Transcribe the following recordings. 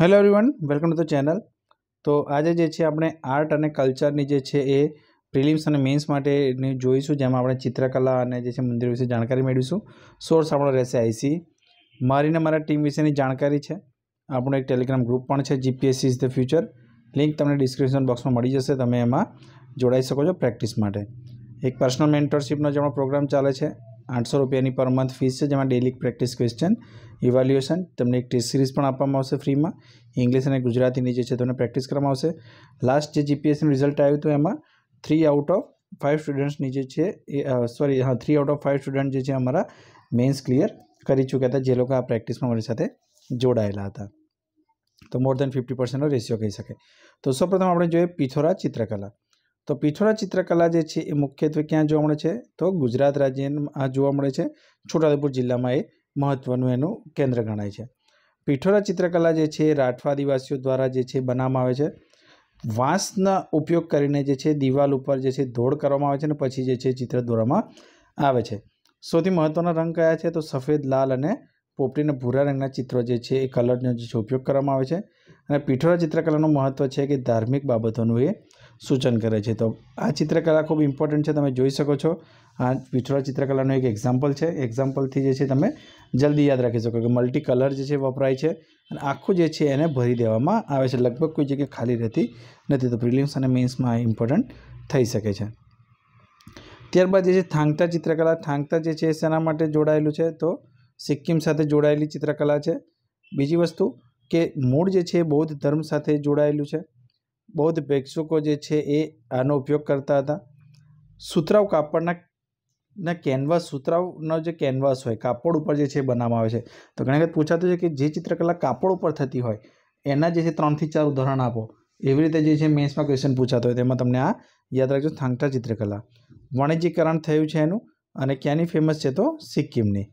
hello everyone welcome to the channel તો આજે જે છે આપણે આર્ટ અને કલ્ચરની જે છે એ પ્રિલિમ્સ અને મેન્સ માટેની જોઈશું જેમાં આપણે ચિત્રકલા અને જે છે મંદિર વિશે જાણકારી મેળવીશું સોર્સ આપણો રહેશે આઈસી મારીને મારા ટીમ વિશેની જાણકારી છે આપણો એક ટેલિગ્રામ ગ્રુપ પણ છે GPSC is the future link તમને ડિસ્ક્રિપ્શન બોક્સમાં મળી જશે તમે એમાં જોડાઈ શકો છો પ્રેક્ટિસ માટે એક પર્સનલ મેન્ટરશીપનો જે પ્રોગ્રામ ચાલે છે આઠસો રૂપિયાની પર મંથ ફીસ છે જેમાં ડેલી પ્રેક્ટિસ ક્વેશ્ચન ઇવાલ્યુએશન તમને એક ટેસ્ટ સિરીઝ પણ આપવામાં આવશે ફ્રીમાં ઇંગ્લિશ અને ગુજરાતીની જે છે તમને પ્રેક્ટિસ કરવામાં આવશે લાસ્ટ જે જીપીએસનું રિઝલ્ટ આવ્યું હતું એમાં થ્રી આઉટ ઓફ ફાઇવ સ્ટુડન્ટ્સની જે છે એ સોરી હા three out of five student જે છે અમારા મેન્સ ક્લિયર કરી ચૂક્યા હતા જે લોકો આ પ્રેક્ટિસમાં મારી સાથે જોડાયેલા હતા તો મોર દેન ફિફ્ટી પર્સન્ટનો રેશિયો કહી શકે તો સૌપ્રથમ આપણે જોઈએ પિથોરા ચિત્રકલા તો પિઠોરા ચિત્રકલા જે છે એ મુખ્યત્વે ક્યાં જોવા મળે છે તો ગુજરાત રાજ્યમાં જોવા મળે છે છોટાઉદેપુર જિલ્લામાં એ મહત્ત્વનું એનું કેન્દ્ર ગણાય છે પિઠોરા ચિત્રકલા જે છે રાઠવા આદિવાસીઓ દ્વારા જે છે બનાવવામાં આવે છે વાંસના ઉપયોગ કરીને જે છે દિવાલ ઉપર જે છે ધોળ કરવામાં આવે છે અને પછી જે છે ચિત્ર દોરવામાં આવે છે સૌથી મહત્ત્વના રંગ કયા છે તો સફેદ લાલ અને પોપટીના ભૂરા રંગના ચિત્રો જે છે એ કલરનો જે છે ઉપયોગ કરવામાં આવે છે અને પીઠોરા ચિત્રકલાનું મહત્ત્વ છે કે ધાર્મિક બાબતોનું એ સૂચન કરે છે તો આ ચિત્રકલા ખૂબ ઇમ્પોર્ટન્ટ છે તમે જોઈ શકો છો આ પીઠોરા ચિત્રકલાનું એક એક્ઝામ્પલ છે એક્ઝામ્પલથી જે છે તમે જલ્દી યાદ રાખી શકો કે મલ્ટી કલર જે છે વપરાય છે અને આખું જે છે એને ભરી દેવામાં આવે છે લગભગ કોઈ જગ્યાએ ખાલી રહેતી નથી તો પ્રિલિમ્સ અને મેન્સમાં આ ઇમ્પોર્ટન્ટ થઈ શકે છે ત્યારબાદ જે છે થાંગતા ચિત્રકલા થાંગતા જે છે શેના માટે જોડાયેલું છે તો સિક્કિમ સાથે જોડાયેલી ચિત્રકલા છે બીજી વસ્તુ કે મૂળ જે છે એ બૌદ્ધ ધર્મ સાથે જોડાયેલું છે બૌદ્ધ પ્રેક્ષકો જે છે એ આનો ઉપયોગ કરતા હતા સુતરાવ કાપડના ના કેનવાસ સુતરાવનો જે કેનવાસ હોય કાપડ ઉપર જે છે એ બનાવવામાં આવે છે તો ઘણી વખત પૂછાતું છે કે જે ચિત્રકલા કાપડ ઉપર થતી હોય એના જે છે ત્રણથી ચાર ઉદાહરણ આપો એવી રીતે જે છે મેન્સમાં ક્વેશ્ચન પૂછાતો હોય તેમાં તમને આ યાદ રાખજો થાંગટા ચિત્રકલા વાણિજ્યકરણ થયું છે એનું અને ક્યાંની ફેમસ છે તો સિક્કિમની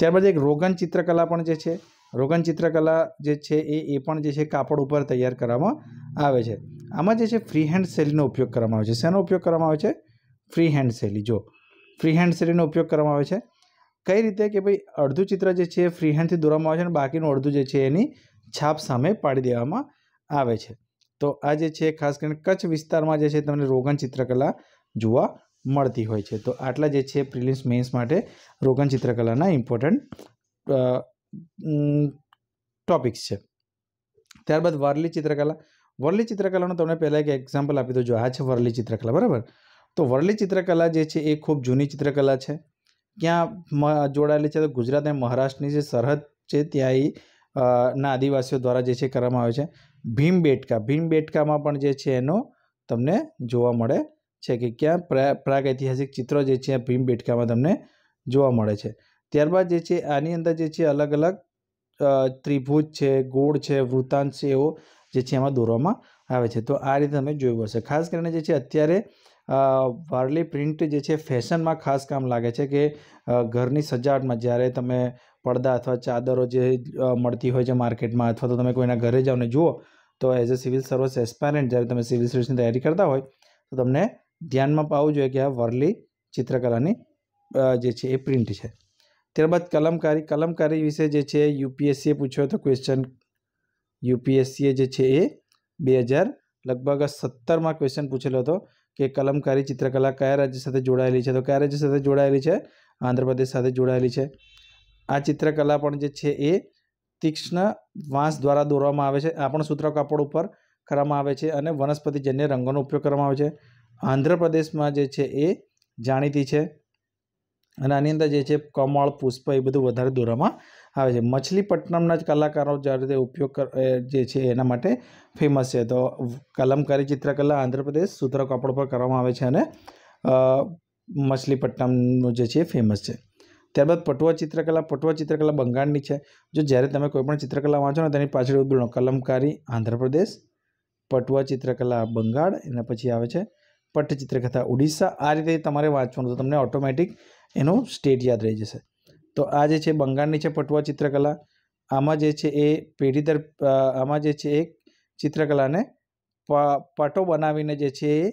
ત્યારબાદ એક રોગન ચિત્રકલા પણ જે છે રોગન ચિત્રકલા જે છે એ એ પણ જે છે કાપડ ઉપર તૈયાર કરવામાં આવે છે આમાં જે છે ફ્રી હેન્ડ શૈલીનો ઉપયોગ કરવામાં આવે છે શેનો ઉપયોગ કરવામાં આવે છે ફ્રી હેન્ડ શૈલી જો ફ્રી હેન્ડ શૈલીનો ઉપયોગ કરવામાં આવે છે કઈ રીતે કે ભાઈ અડધું ચિત્ર જે છે એ ફ્રી હેન્ડથી દોરવામાં આવે છે અને બાકીનું અડધું જે છે એની છાપ સામે પાડી દેવામાં આવે છે તો આ જે છે ખાસ કરીને કચ્છ વિસ્તારમાં જે છે તમને રોગન ચિત્રકલા જોવા મળતી હોય છે તો આટલા જે છે પ્રિલિમ્સ મેન્સ માટે રોગન ચિત્રકલાના ઇમ્પોર્ટન્ટ ટોપિક્સ છે ત્યારબાદ વારલી ચિત્રકલા વરલી ચિત્રકલાનું તમને પહેલાં એક એક્ઝામ્પલ આપી દો જો આ છે વરલી ચિત્રકલા બરાબર તો વરલી ચિત્રકલા જે છે એ ખૂબ જૂની ચિત્રકલા છે ક્યાં જોડાયેલી છે તો ગુજરાત અને મહારાષ્ટ્રની જે સરહદ છે ત્યાં ના આદિવાસીઓ દ્વારા જે છે કરવામાં આવે છે ભીમ બેટકા ભીમ બેટકામાં પણ જે છે એનો તમને જોવા મળે છે કે ક્યાં પ્રાગ ઐતિહાસિક ચિત્રો જે છે ભીમ બેઠકામાં તમને જોવા મળે છે ત્યારબાદ જે છે આની અંદર જે છે અલગ અલગ ત્રિભુજ છે ગોળ છે વૃત્તાંત છે એવો જે છે એમાં દોરવામાં આવે છે તો આ રીતે તમે જોયું હશે ખાસ કરીને જે છે અત્યારે વારલી પ્રિન્ટ જે છે ફેશનમાં ખાસ કામ લાગે છે કે ઘરની સજાવટમાં જ્યારે તમે પડદા અથવા ચાદરો જે મળતી હોય છે માર્કેટમાં અથવા તો તમે કોઈના ઘરે જાઓને જુઓ તો as a civil service aspirant જ્યારે તમે સિવિલ સર્વિસની તૈયારી કરતા હોય તો તમને ધ્યાનમાં પાવું જોઈએ કે આ વરલી ચિત્રકલાની જે છે એ પ્રિન્ટ છે ત્યારબાદ કલમકારી કલમકારી વિશે જે છે યુપીએસસીએ પૂછ્યો હતો ક્વેશ્ચન યુપીએસસીએ જે છે એ બે હજાર લગભગ સત્તરમાં ક્વેશ્ચન પૂછેલો હતો કે કલમકારી ચિત્રકલા કયા રાજ્ય સાથે જોડાયેલી છે તો કયા રાજ્ય સાથે જોડાયેલી છે આંધ્રપ્રદેશ સાથે જોડાયેલી છે આ ચિત્રકલા પણ જે છે એ તીક્ષ્ણ વાંસ દ્વારા દોરવામાં આવે છે આ પણ સૂત્ર કાપડ ઉપર કરવામાં આવે છે અને વનસ્પતિજન્ય રંગોનો ઉપયોગ કરવામાં આવે છે આંધ્રપ્રદેશમાં જે છે એ જાણીતી છે અને આની અંદર જે છે કમળ પુષ્પ એ બધું વધારે દોરવામાં આવે છે મછલીપટ્ટનમના જ કલાકારો જ્યારે તે ઉપયોગ જે છે એના માટે ફેમસ છે તો કલમકારી ચિત્રકલા આંધ્રપ્રદેશ સૂત્ર કાપડ પર કરવામાં આવે છે અને મછલીપટ્ટનમનું જે છે ફેમસ છે ત્યારબાદ પટુઆ ચિત્રકલા પટુઆ ચિત્રકલા બંગાળની છે જો જ્યારે તમે કોઈપણ ચિત્રકલા વાંચો ને તેની પાછળ ઉદ્દોળો કલમકારી આંધ્રપ્રદેશ પટુઆ ચિત્રકલા બંગાળ એના પછી આવે છે પટ્ટચિત્રકથા ઓડિશા આ રીતે તમારે વાંચવાનું તો તમને ઓટોમેટિક એનો સ્ટેટ યાદ રહી જશે તો આ જે છે બંગાળની છે પટવા ચિત્રકલા આમાં જે છે એ પેઢી દર આમાં જે છે એ ચિત્રકલાને પટો બનાવીને જે છે એ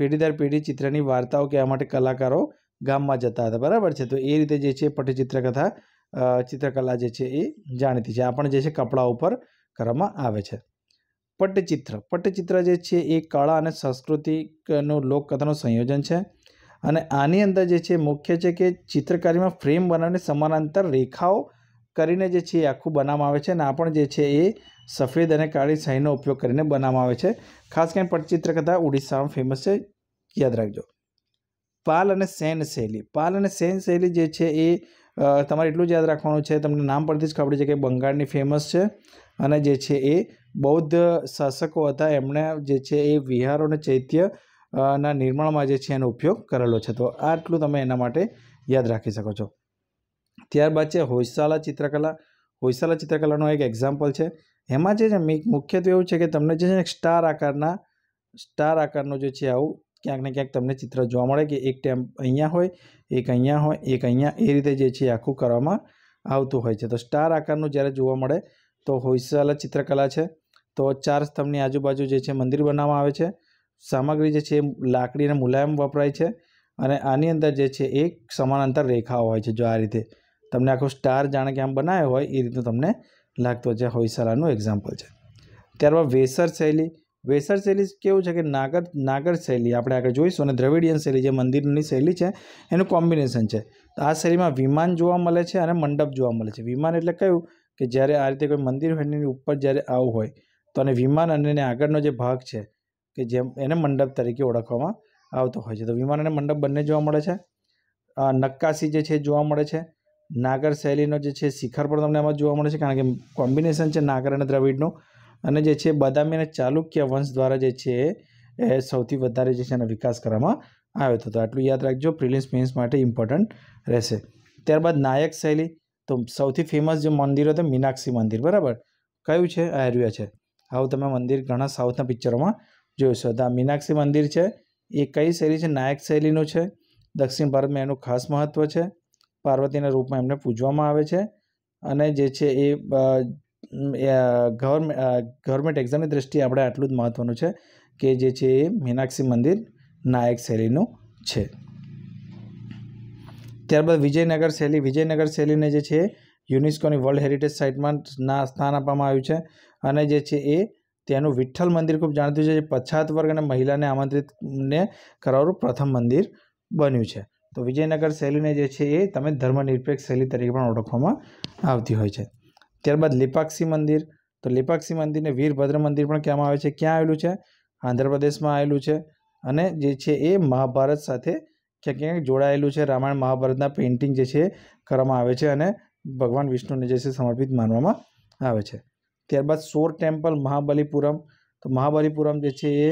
પેઢી દર પેઢી ચિત્રની વાર્તાઓ કહેવા માટે કલાકારો ગામમાં જતા હતા બરાબર છે તો એ રીતે જે છે પટ્ટચિત્રકથા ચિત્રકલા જે છે એ જાણીતી છે આ પણ જે છે કપડા ઉપર કરવામાં આવે છે પટ્ટચિત્ર પટ્ટચિત્ર જે છે એ કળા અને સાંસ્કૃતિકનું લોકકથાનું સંયોજન છે અને આની અંદર જે છે મુખ્ય છે કે ચિત્રકારીમાં ફ્રેમ બનાવીને સમાનાંતર રેખાઓ કરીને જે છે એ આખું બનાવવામાં આવે છે અને આ પણ જે છે એ સફેદ અને કાળી શાહીનો ઉપયોગ કરીને બનાવવામાં આવે છે ખાસ કરીને પટચિત્ર કથા ઓડિશામાં ફેમસ છે યાદ રાખજો પાલ અને સેન શૈલી પાલ અને સેન શૈલી જે છે એ તમારે એટલું જ યાદ રાખવાનું છે તમને નામ પરથી જ ખબર છે કે બંગાળની ફેમસ છે અને જે છે એ બૌદ્ધ શાસકો હતા એમણે જે છે એ વિહારો અને ચૈત્ય ના નિર્માણમાં જે છે એનો ઉપયોગ કરેલો છે તો આટલું તમે એના માટે યાદ રાખી શકો છો ત્યારબાદ છે હોયસાલા ચિત્રકલા હોયસાલા ચિત્રકલાનો એક એક્ઝામ્પલ છે એમાં જે છે મુખ્યત્વે એવું છે કે તમને જે છે ને સ્ટાર આકારના સ્ટાર આકારનો જે છે આવું ક્યાંક ને ક્યાંક તમને ચિત્ર જોવા મળે કે એક ટેમ્પ અહીંયા હોય એક અહીંયા હોય એક અહીંયા એ રીતે જે છે આખું કરવામાં આવતું હોય છે તો સ્ટાર આકારનું જ્યારે જોવા મળે તો હોયસાલા ચિત્રકલા છે તો ચાર સ્તંભની આજુબાજુ જે છે મંદિર બનાવવામાં આવે છે સામગ્રી જે છે લાકડી અને મુલાયમ વપરાય છે અને આની અંદર જે છે એક સમાનાંતર રેખાઓ હોય છે જો આ રીતે તમને આખો સ્ટાર જાણે કે આમ બનાવ્યો હોય એ રીતનું તમને લાગતું છે હોયસલાનું એક્ઝામ્પલ છે ત્યારબાદ વેસર શૈલી વેસર શૈલી કેવું છે કે નાગર નાગર શૈલી આપણે આગળ જોઈશું અને દ્રવિડિયન શૈલી જે મંદિરની શૈલી છે એનું કોમ્બિનેશન છે તો આ શૈલીમાં વિમાન જોવા મળે છે અને મંડપ જોવા મળે છે વિમાન એટલે કયું કે જ્યારે આ રીતે કોઈ મંદિર હોય એની ઉપર જ્યારે આવું હોય તો અને વિમાન અને એને આગળનો જે ભાગ છે કે જેમ એને મંડપ તરીકે ઓળખવામાં આવતો હોય છે તો વિમાન અને મંડપ બંને જોવા મળે છે નક્કાશી જે છે જોવા મળે છે નાગર શૈલીનો જે છે શિખર પણ તમને એમાં જોવા મળે છે કારણ કે કોમ્બિનેશન છે નાગર અને દ્રવિડનું અને જે છે બદામી અને ચાલુક્ય વંશ દ્વારા જે છે એ સૌથી વધારે જે છે એનો વિકાસ કરવામાં આવ્યો હતો તો આટલું યાદ રાખજો પ્રિલિન્સ મેન્સ માટે ઇમ્પોર્ટન્ટ રહેશે ત્યારબાદ નાયક શૈલી તો સૌથી ફેમસ જે મંદિર હતું મીનાક્ષી મંદિર બરાબર કયું છે આર્યા છે આવું તમે મંદિર ઘણા સાઉથના પિક્ચરોમાં જોઈશો તો આ મીનાક્ષી મંદિર છે એ કઈ શૈલી છે નાયક શૈલીનું છે દક્ષિણ ભારતમાં એનું ખાસ મહત્ત્વ છે પાર્વતીના રૂપમાં એમને પૂજવામાં આવે છે અને જે છે એ ગવર્મેન્ટ ગવર્મેન્ટ એક્ઝામની દૃષ્ટિએ આપણે આટલું જ મહત્ત્વનું છે કે જે છે એ મીનાક્ષી મંદિર નાયક શૈલીનું છે ત્યારબાદ વિજયનગર શૈલી વિજયનગર શૈલીને જે છે યુનેસ્કોની વર્લ્ડ હેરિટેજ સાઇટમાં સ્થાન આપવામાં આવ્યું છે અને જે છે એ ત્યાંનું વિઠ્ઠલ મંદિર ખૂબ જાણતું છે જે પછાત વર્ગ અને મહિલાને આમંત્રિતને કરાવવાનું પ્રથમ મંદિર બન્યું છે તો વિજયનગર શૈલીને જે છે એ તમે ધર્મનિરપેક્ષ શૈલી તરીકે પણ ઓળખવામાં આવતી હોય છે ત્યારબાદ લિપાક્ષી મંદિર તો લિપાક્ષી મંદિરને વીરભદ્ર મંદિર પણ કહેવામાં આવે છે ક્યાં આવેલું છે આંધ્રપ્રદેશમાં આવેલું છે અને જે છે એ મહાભારત સાથે ક્યાંક ક્યાંક જોડાયેલું છે રામાયણ મહાભારતના પેઇન્ટિંગ જે છે કરવામાં આવે છે અને ભગવાન વિષ્ણુને જે છે સમર્પિત માનવામાં આવે છે ત્યારબાદ સોર ટેમ્પલ મહાબલીપુરમ તો મહાબલીપુરમ જે છે એ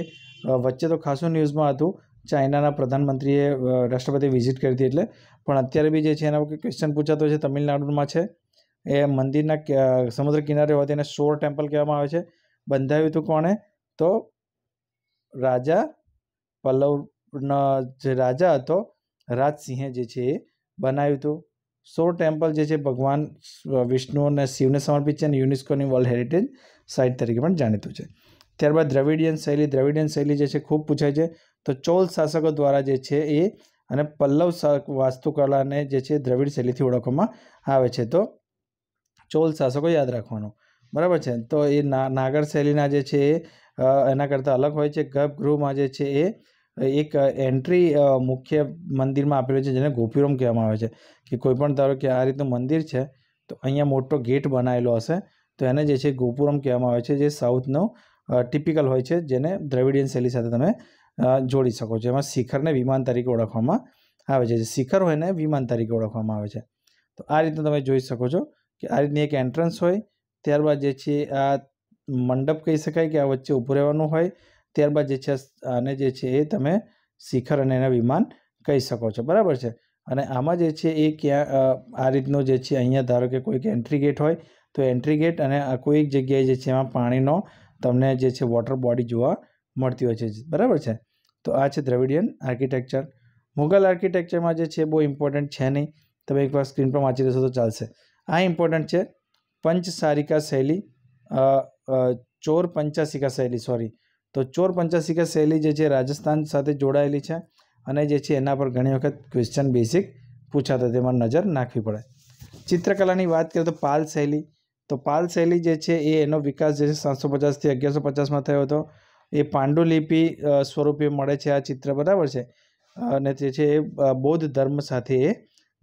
વચ્ચે તો ખાસું ન્યૂઝમાં હતું ચાઇનાના પ્રધાનમંત્રીએ રાષ્ટ્રપતિ વિઝિટ કરી હતી એટલે પણ અત્યારે બી જે છે એના પર ક્વેશ્ચન પૂછાતો છે તમિલનાડુમાં છે એ મંદિરના સમુદ્ર કિનારે હોવાથી એને સોર ટેમ્પલ કહેવામાં આવે છે બંધાયું હતું કોણે તો રાજા પલ્લવના જે રાજા હતો રાજસિંહે જે છે એ બનાવ્યું હતું સોર ટેમ્પલ જે છે ભગવાન વિષ્ણુ અને શિવને સમર્પિત છે અને યુનેસ્કોની વર્લ્ડ હેરિટેજ સાઇટ તરીકે પણ જાણીતું છે ત્યારબાદ દ્રવિડિયન શૈલી દ્રવિડિયન શૈલી જે છે ખૂબ પૂછાય છે તો ચોલ શાસકો દ્વારા જે છે એ અને પલ્લવ વાસ્તુકલાને જે છે દ્રવિડ શૈલીથી ઓળખવામાં આવે છે તો ચોલ શાસકો યાદ રાખવાનું બરાબર છે તો એ નાગર શૈલીના જે છે એ એના કરતાં અલગ હોય છે ગર્ભગૃહમાં જે છે એ એક એન્ટ્રી મુખ્ય મંદિરમાં આપેલું છે જેને ગોપીરોમ કહેવામાં આવે છે કે કોઈપણ ધારો કે આ રીતનું મંદિર છે તો અહીંયા મોટો ગેટ બનાવેલો હશે તો એને જે છે ગોપુરમ કહેવામાં આવે છે જે સાઉથનો ટિપિકલ હોય છે જેને દ્રવિડિયન શૈલી સાથે તમે જોડી શકો છો એમાં શિખરને વિમાન તરીકે ઓળખવામાં આવે છે જે શિખર હોય એને વિમાન તરીકે ઓળખવામાં આવે છે તો આ રીતે તમે જોઈ શકો છો કે આ રીતની એક એન્ટ્રન્સ હોય ત્યારબાદ જે છે આ મંડપ કહી શકાય કે આ વચ્ચે ઊભું રહેવાનું હોય ત્યારબાદ જે છે આને જે છે એ તમે શિખર અને એના વિમાન કહી શકો છો બરાબર છે અને આમાં જે છે એ ક્યાં આ રીતનો જે છે અહીંયા ધારો કે કોઈક એન્ટ્રી ગેટ હોય તો એન્ટ્રી ગેટ અને કોઈક જગ્યાએ જે છે એમાં પાણીનો તમને જે છે વોટર બોડી જોવા મળતી હોય છે બરાબર છે તો આ છે દ્રવિડિયન આર્કિટેક્ચર મુગલ આર્કિટેક્ચરમાં જે છે બહુ ઇમ્પોર્ટન્ટ છે નહીં તમે એકવાર સ્ક્રીન પર વાંચી લેશો તો ચાલશે આ ઇમ્પોર્ટન્ટ છે પંચસારિકા શૈલી ચોર પંચાસિકા શૈલી સોરી તો ચોર પંચાસિકા શૈલી જે છે રાજસ્થાન સાથે જોડાયેલી છે અને જે છે એના પર ઘણી વખત ક્વેશ્ચન બેસિક પૂછાતા તેમાં નજર નાખવી પડે ચિત્રકલાની વાત કરીએ તો પાલ શૈલી તો પાલ શૈલી જે છે એ એનો વિકાસ જે છે સાતસો પચાસથી અગિયારસો પચાસમાં થયો હતો એ પાંડુલિપિ સ્વરૂપે મળે છે આ ચિત્ર બરાબર છે અને તે છે એ બૌદ્ધ ધર્મ સાથે એ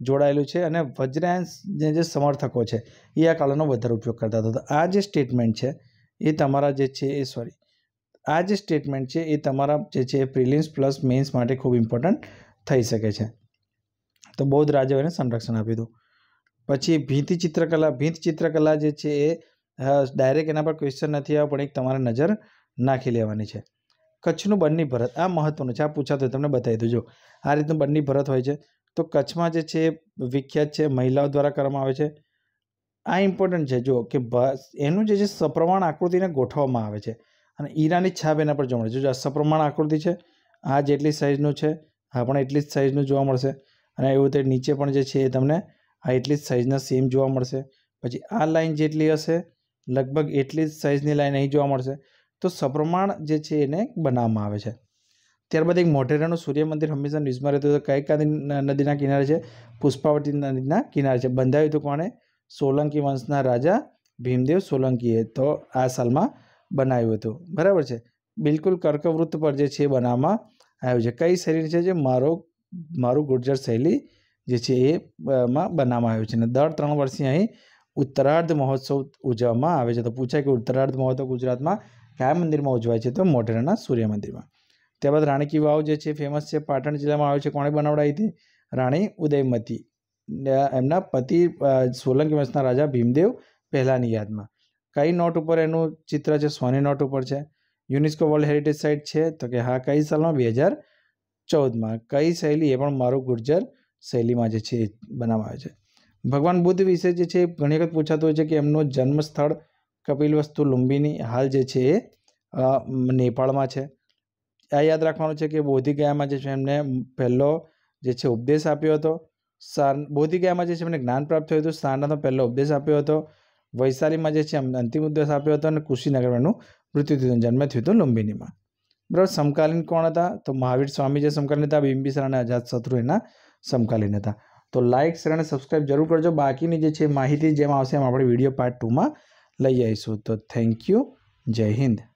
જોડાયેલું છે અને વજ્રાયન્સને જે સમર્થકો છે એ આ કલાનો વધારે ઉપયોગ કરતા હતા આ જે સ્ટેટમેન્ટ છે એ તમારા જે છે એ સોરી આ જે સ્ટેટમેન્ટ છે એ તમારા જે છે પ્રિલિમ્સ પ્લસ મેન્સ માટે ખૂબ ઇમ્પોર્ટન્ટ થઈ શકે છે તો બૌદ્ધ રાજાઓ એને સંરક્ષણ આપી દીધું પછી ભીંત ચિત્રકલા ભીંત ચિત્રકલા જે છે એ ડાયરેક્ટ એના પર ક્વેશ્ચન નથી આવ્યો પણ એક તમારે નજર નાખી લેવાની છે કચ્છનું બન્ની ભરત આ મહત્ત્વનું છે આ પૂછાતું તમને બતાવી દઉં જો આ રીતનું બન્ની ભરત હોય છે તો કચ્છમાં જે છે વિખ્યાત છે મહિલાઓ દ્વારા કરવામાં આવે છે આ ઇમ્પોર્ટન્ટ છે જો કે એનું જે છે સપ્રમાણ આકૃતિને ગોઠવવામાં આવે છે અને ઈરાની છાપ એના પર જોવા મળે છે જો સપ્રમાણ આકૃતિ છે આ જેટલી સાઇઝનું છે આ પણ એટલી જ સાઇઝનું જોવા મળશે અને એવું તે નીચે પણ જે છે એ તમને આ એટલી જ સાઇઝના સેમ જોવા મળશે પછી આ લાઇન જેટલી હશે લગભગ એટલી જ સાઇઝની લાઇન અહીં જોવા મળશે તો સપ્રમાણ જે છે એને બનાવવામાં આવે છે ત્યારબાદ એક મોઢેરાનું સૂર્ય મંદિર હંમેશા ન્યૂઝમાં રહેતું હતું કઈ કાંદી નદીના કિનારે છે પુષ્પાવતી નદીના કિનારે છે બંધાવ્યું હતું કોણે સોલંકી વંશના રાજા ભીમદેવ સોલંકીએ તો આ સાલમાં બનાવ્યું હતું બરાબર છે બિલકુલ કર્કવૃત્ત પર જે છે એ બનાવવામાં આવ્યું છે કઈ શરીર છે જે મારો મારું ગુર્જર શૈલી જે છે એમાં બનાવવામાં આવ્યું છે અને દર ત્રણ વર્ષથી અહીં ઉત્તરાર્ધ મહોત્સવ ઉજવવામાં આવે છે તો પૂછાય કે ઉત્તરાર્ધ મહોત્સવ ગુજરાતમાં કયા મંદિરમાં ઉજવાય છે તો મોઢેરાના સૂર્ય મંદિરમાં ત્યારબાદ રાણી કી વાવ જે છે ફેમસ છે પાટણ જિલ્લામાં આવે છે કોણે બનાવડાવી હતી રાણી ઉદયમતી એમના પતિ સોલંકી વંશના રાજા ભીમદેવ પહેલાંની યાદમાં કઈ નોટ ઉપર એનું ચિત્ર છે સોની નોટ ઉપર છે યુનેસ્કો વર્લ્ડ હેરિટેજ સાઇટ છે તો કે હા કઈ સાલમાં બે હજાર ચૌદમાં કઈ શૈલી એ પણ મારું ગુર્જર શૈલીમાં જે છે એ બનાવવામાં છે ભગવાન બુદ્ધ વિશે જે છે ઘણી વખત પૂછાતું હોય છે કે એમનું જન્મસ્થળ વસ્તુ લુંબીની હાલ જે છે એ નેપાળમાં છે આ યાદ રાખવાનું છે કે બોધિગયામાં જે છે એમને પહેલો જે છે ઉપદેશ આપ્યો હતો સાર બોધિગયામાં જે છે એમને જ્ઞાન પ્રાપ્ત થયું હતું સારનાથનો પહેલો ઉપદેશ આપ્યો હતો વૈશાલીમાં જે છે અંતિમ ઉદ્દેશ આપ્યો હતો અને કુશીનગરમાં મૃત્યુ થયું જન્મ થયું હતું લુંબિનીમાં બરાબર સમકાલીન કોણ હતા તો મહાવીર સ્વામી જે સમકાલીન હતા બિંબિસર અને અજાતશત્રુ એના સમકાલીન હતા તો લાઇક શેર અને સબસ્ક્રાઈબ જરૂર કરજો બાકીની જે છે માહિતી જેમાં આવશે એમ આપણે વિડીયો પાર્ટ ટુમાં લઈ આવીશું તો થેન્ક યુ જય હિન્દ